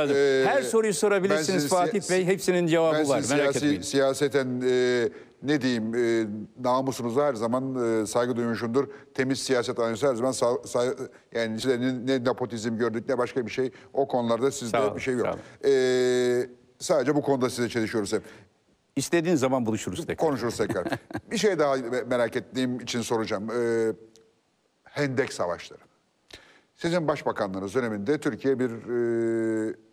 Ee, Her soruyu sorabilirsiniz Fatih Bey. Hepsinin cevabı ben var. Merak siyasi, etmeyin. Siyaseten e, ne diyeyim e, namusunuza her zaman e, saygı duymuşumdur. Temiz siyaset analizi her zaman sa, sa, yani işte ne, ne nepotizm gördük ne başka bir şey. O konularda sizde olun, bir şey yok. E, sadece bu konuda size çalışıyoruz hep. İstediğiniz zaman buluşuruz tekrar. Konuşuruz tekrar. bir şey daha merak ettiğim için soracağım. E, Hendek savaşları. Sizin başbakanlarınız döneminde Türkiye bir... E,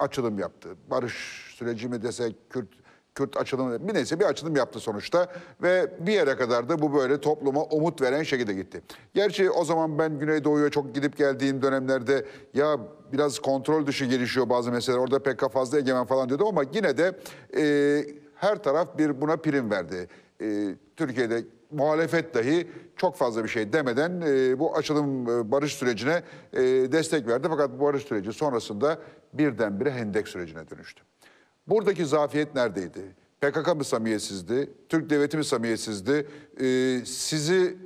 açılım yaptı. Barış süreci mi desek, Kürt Kürt açılımı bir neyse bir açılım yaptı sonuçta ve bir yere kadar da bu böyle topluma umut veren şekilde gitti. Gerçi o zaman ben Güneydoğu'ya çok gidip geldiğim dönemlerde ya biraz kontrol dışı gelişiyor bazı meseleler orada pek fazla egemen falan diyordu ama yine de e, her taraf bir buna prim verdi e, Türkiye'de muhalefet dahi çok fazla bir şey demeden e, bu açılım e, barış sürecine e, destek verdi. Fakat bu barış süreci sonrasında birdenbire hendek sürecine dönüştü. Buradaki zafiyet neredeydi? PKK mı samiyetsizdi? Türk devleti mi samiyetsizdi? E, sizi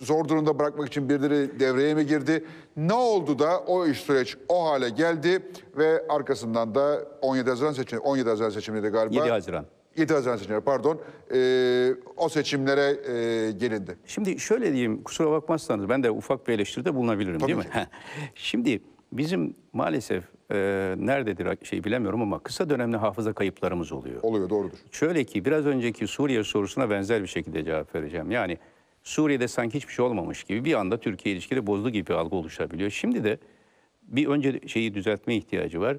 zor durumda bırakmak için birileri devreye mi girdi? Ne oldu da o iş süreç o hale geldi ve arkasından da 17 Haziran seçimi 17 Haziran seçimleri galiba 7 Haziran 7 Haziran seçimleri pardon e, o seçimlere e, gelindi. Şimdi şöyle diyeyim kusura bakmazsanız ben de ufak bir eleştiride bulunabilirim Tabii değil ki. mi? Şimdi bizim maalesef e, nerededir şey bilemiyorum ama kısa dönemli hafıza kayıplarımız oluyor. Oluyor doğrudur. Şöyle ki biraz önceki Suriye sorusuna benzer bir şekilde cevap vereceğim. Yani Suriye'de sanki hiçbir şey olmamış gibi bir anda Türkiye ilişkileri bozdu gibi bir algı oluşabiliyor. Şimdi de bir önce şeyi düzeltme ihtiyacı var.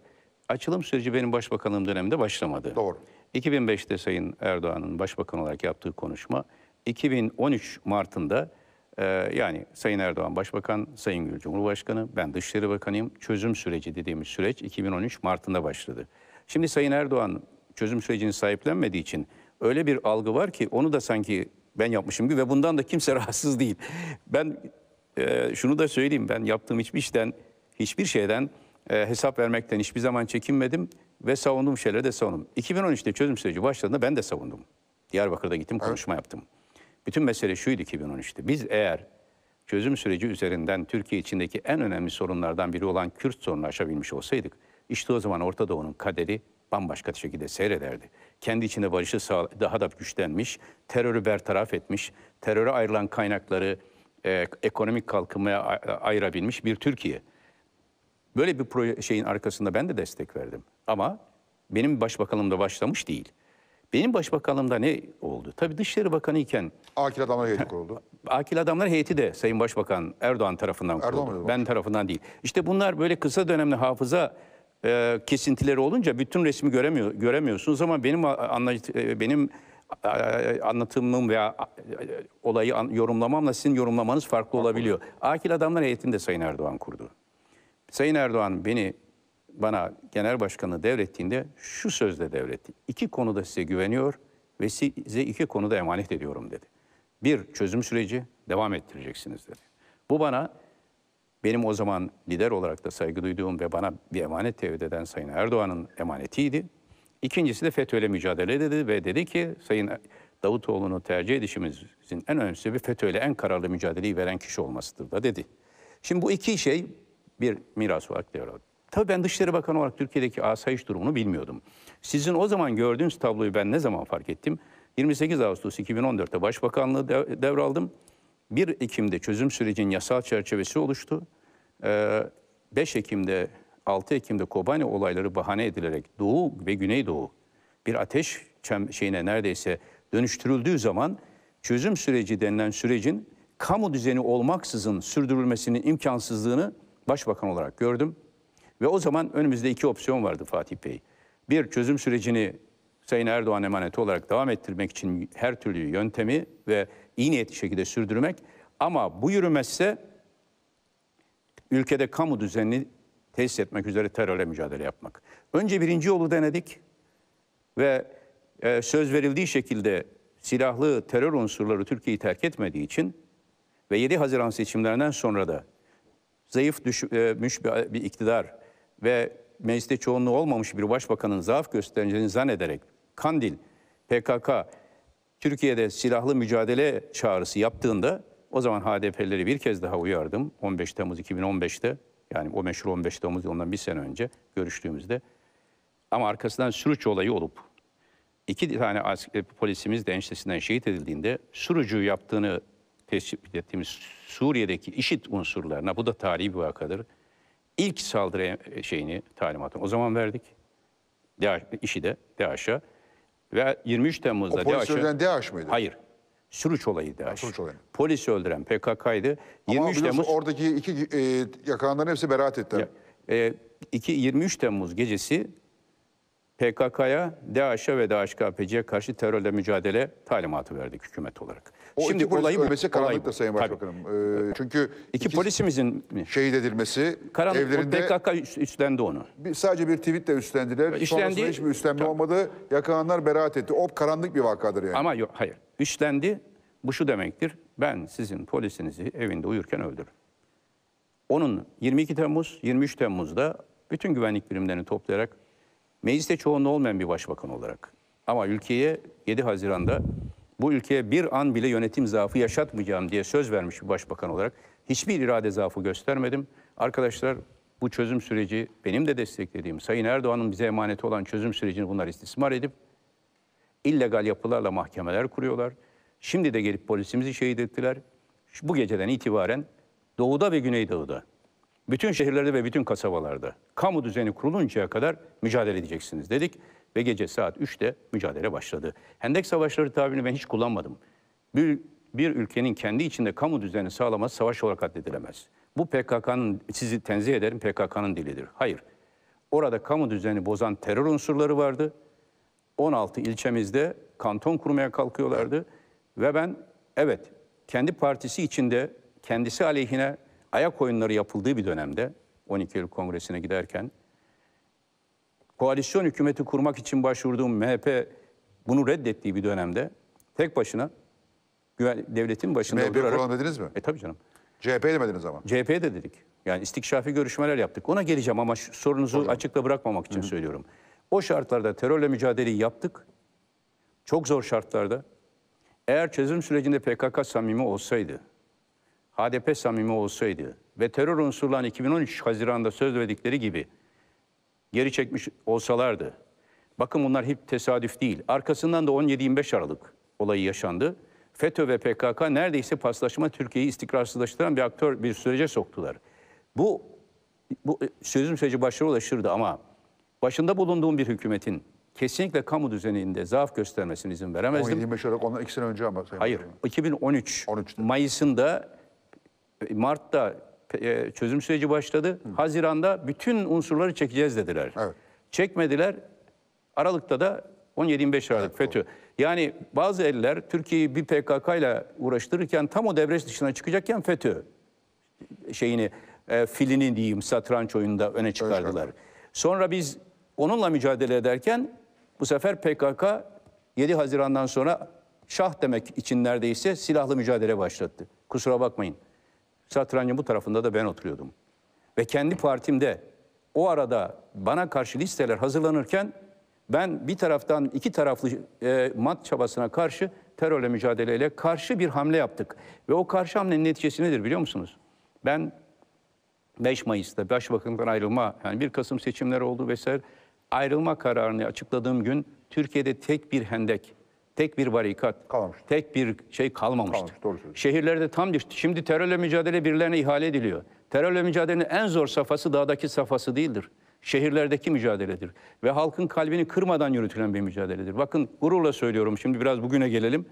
Açılım süreci benim başbakanlığım döneminde başlamadı. Doğru. 2005'te Sayın Erdoğan'ın başbakan olarak yaptığı konuşma 2013 Mart'ında e, yani Sayın Erdoğan Başbakan, Sayın Gül Cumhurbaşkanı, ben Dışişleri Bakanıyım. Çözüm süreci dediğimiz süreç 2013 Mart'ında başladı. Şimdi Sayın Erdoğan çözüm sürecini sahiplenmediği için öyle bir algı var ki onu da sanki ben yapmışım gibi ve bundan da kimse rahatsız değil. Ben e, şunu da söyleyeyim ben yaptığım hiçbir işten, hiçbir şeyden e, hesap vermekten hiçbir zaman çekinmedim. Ve savunduğum şeyleri de savundum. 2013'te çözüm süreci başladığında ben de savundum. Diyarbakır'da gittim konuşma evet. yaptım. Bütün mesele şuydu 2013'te. Biz eğer çözüm süreci üzerinden Türkiye içindeki en önemli sorunlardan biri olan Kürt sorunu aşabilmiş olsaydık, işte o zaman Orta Doğu'nun kaderi bambaşka bir şekilde seyrederdi. Kendi içinde barışı daha da güçlenmiş, terörü bertaraf etmiş, teröre ayrılan kaynakları e, ekonomik kalkınmaya ayırabilmiş bir Türkiye. Böyle bir proje şeyin arkasında ben de destek verdim. Ama benim başbakanlığımda başlamış değil. Benim başbakanlığımda ne oldu? Tabii Dışişleri Bakanı iken... Akil Adamlar Heyeti kuruldu. Akil Adamlar Heyeti de Sayın Başbakan Erdoğan tarafından kuruldu. Erdoğan Ben tarafından değil. İşte bunlar böyle kısa dönemli hafıza e, kesintileri olunca bütün resmi göremiyor, göremiyorsunuz ama benim e, anla, e, benim anlatımım veya e, olayı yorumlamamla sizin yorumlamanız farklı olabiliyor. Akil Adamlar Heyeti'ni de Sayın Erdoğan kurdu. Sayın Erdoğan beni bana genel başkanı devrettiğinde şu sözle devretti. İki konuda size güveniyor ve size iki konuda emanet ediyorum dedi. Bir, çözüm süreci devam ettireceksiniz dedi. Bu bana benim o zaman lider olarak da saygı duyduğum ve bana bir emanet tevhid eden Sayın Erdoğan'ın emanetiydi. İkincisi de FETÖ'yle mücadele dedi ve dedi ki Sayın Davutoğlu'nu tercih edişimizin en önemlisi bir FETÖ'yle en kararlı mücadeleyi veren kişi olmasıdır da dedi. Şimdi bu iki şey bir miras olarak devraldı. Tabii ben Dışişleri Bakanı olarak Türkiye'deki asayiş durumunu bilmiyordum. Sizin o zaman gördüğünüz tabloyu ben ne zaman fark ettim? 28 Ağustos 2014'te Başbakanlığı devraldım. 1 Ekim'de çözüm sürecinin yasal çerçevesi oluştu. 5 ee, Ekim'de 6 Ekim'de Kobani olayları bahane edilerek Doğu ve Güneydoğu bir ateş şeyine neredeyse dönüştürüldüğü zaman çözüm süreci denilen sürecin kamu düzeni olmaksızın sürdürülmesinin imkansızlığını başbakan olarak gördüm. Ve o zaman önümüzde iki opsiyon vardı Fatih Bey. Bir, çözüm sürecini Sayın Erdoğan emaneti olarak devam ettirmek için her türlü yöntemi ve iyi niyetli şekilde sürdürmek. Ama bu yürümezse ülkede kamu düzenini tesis etmek üzere terörle mücadele yapmak. Önce birinci yolu denedik ve e, söz verildiği şekilde silahlı terör unsurları Türkiye'yi terk etmediği için ve 7 Haziran seçimlerinden sonra da zayıf düşmüş bir iktidar ve mecliste çoğunluğu olmamış bir başbakanın zaaf göstereceğini zannederek Kandil, PKK, Türkiye'de silahlı mücadele çağrısı yaptığında o zaman HDP'leri bir kez daha uyardım. 15 Temmuz 2015'te yani o meşhur 15 Temmuz ondan bir sene önce görüştüğümüzde. Ama arkasından Suruç olayı olup iki tane polisimiz de eniştesinden şehit edildiğinde Surucu yaptığını tespit ettiğimiz Suriye'deki işit unsurlarına bu da tarihi bir vakadır. İlk saldırı şeyini talimatını o zaman verdik. DAEŞ, işi de DAEŞ'a ve 23 Temmuz'da DAEŞ'e... Polis öldüren DAEŞ mıydı? Hayır. Sürüç olayı DAEŞ. Sürüç olayı. Polis öldüren PKK'ydı. Ama 23 Temmuz oradaki iki e, yakalanların hepsi beraat etti. Ya, e, iki, 23 Temmuz gecesi PKK'ya, DAEŞ'e ve DAEŞ-KPC'ye karşı terörle mücadele talimatı verdik hükümet olarak. O Şimdi iki olayı polis bu. karanlıkta olay bu. Sayın Başbakanım. Ee, çünkü iki, polisimizin mi? şehit edilmesi Karanlık, evlerinde... PKK üstlendi onu. Bir, sadece bir tweetle üstlendiler. Üstlendi, Sonrasında hiçbir üstlenme tabii. olmadı. Yakalananlar beraat etti. O karanlık bir vakadır yani. Ama yok hayır. Üstlendi. Bu şu demektir. Ben sizin polisinizi evinde uyurken öldürürüm. Onun 22 Temmuz, 23 Temmuz'da bütün güvenlik birimlerini toplayarak mecliste çoğunluğu olmayan bir başbakan olarak ama ülkeye 7 Haziran'da bu ülkeye bir an bile yönetim zaafı yaşatmayacağım diye söz vermiş bir başbakan olarak hiçbir irade zaafı göstermedim. Arkadaşlar bu çözüm süreci benim de desteklediğim Sayın Erdoğan'ın bize emaneti olan çözüm sürecini bunlar istismar edip illegal yapılarla mahkemeler kuruyorlar. Şimdi de gelip polisimizi şehit ettiler. Bu geceden itibaren doğuda ve güneydoğuda bütün şehirlerde ve bütün kasabalarda kamu düzeni kuruluncaya kadar mücadele edeceksiniz dedik ve gece saat 3'te mücadele başladı. Hendek savaşları tabirini ben hiç kullanmadım. Bir, bir ülkenin kendi içinde kamu düzeni sağlaması savaş olarak addedilemez. Bu PKK'nın, sizi tenzih ederim PKK'nın dilidir. Hayır. Orada kamu düzeni bozan terör unsurları vardı. 16 ilçemizde kanton kurmaya kalkıyorlardı. Ve ben evet kendi partisi içinde kendisi aleyhine ayak oyunları yapıldığı bir dönemde 12 Eylül Kongresi'ne giderken koalisyon hükümeti kurmak için başvurduğum MHP bunu reddettiği bir dönemde tek başına güven, devletin başında MHP durarak... MHP dediniz mi? E tabii canım. CHP demediniz ama. CHP de dedik. Yani istikşafi görüşmeler yaptık. Ona geleceğim ama sorunuzu Hocam. açıkla bırakmamak için Hı -hı. söylüyorum. O şartlarda terörle mücadeleyi yaptık. Çok zor şartlarda. Eğer çözüm sürecinde PKK samimi olsaydı, HDP samimi olsaydı ve terör unsurlarını 2013 Haziran'da söz verdikleri gibi geri çekmiş olsalardı. Bakın bunlar hep tesadüf değil. Arkasından da 17-25 Aralık olayı yaşandı. FETÖ ve PKK neredeyse paslaşma Türkiye'yi istikrarsızlaştıran bir aktör bir sürece soktular. Bu, bu e, sözüm süreci başarı ulaşırdı ama başında bulunduğum bir hükümetin kesinlikle kamu düzeninde zaaf göstermesine izin veremezdim. 17 Aralık ondan iki sene önce ama. Sayın Hayır, 2013 13'te. Mayıs'ında, e, Mart'ta e, çözüm süreci başladı. Hı. Haziran'da bütün unsurları çekeceğiz dediler. Evet. Çekmediler. Aralık'ta da 17-25 Aralık evet, FETÖ. Doğru. Yani bazı eller Türkiye'yi bir PKK ile uğraştırırken tam o devre dışına çıkacakken FETÖ şeyini e, filini diyeyim satranç oyununda öne çıkardılar. Evet, Sonra biz onunla mücadele ederken bu sefer PKK 7 Haziran'dan sonra şah demek için neredeyse silahlı mücadele başlattı. Kusura bakmayın. Satrancın bu tarafında da ben oturuyordum. Ve kendi partimde o arada bana karşı listeler hazırlanırken ben bir taraftan iki taraflı e, mat çabasına karşı terörle mücadeleyle karşı bir hamle yaptık. Ve o karşı hamlenin neticesi nedir biliyor musunuz? Ben 5 Mayıs'ta Başbakan'dan ayrılma, yani 1 Kasım seçimleri oldu vesaire ayrılma kararını açıkladığım gün Türkiye'de tek bir hendek Tek bir barikat, Kalmış. tek bir şey kalmamıştı. Kalmış, doğru Şehirlerde tam düştü. Şimdi terörle mücadele birilerine ihale ediliyor. Terörle mücadelenin en zor safhası dağdaki safhası değildir. Şehirlerdeki mücadeledir. Ve halkın kalbini kırmadan yürütülen bir mücadeledir. Bakın gururla söylüyorum şimdi biraz bugüne gelelim.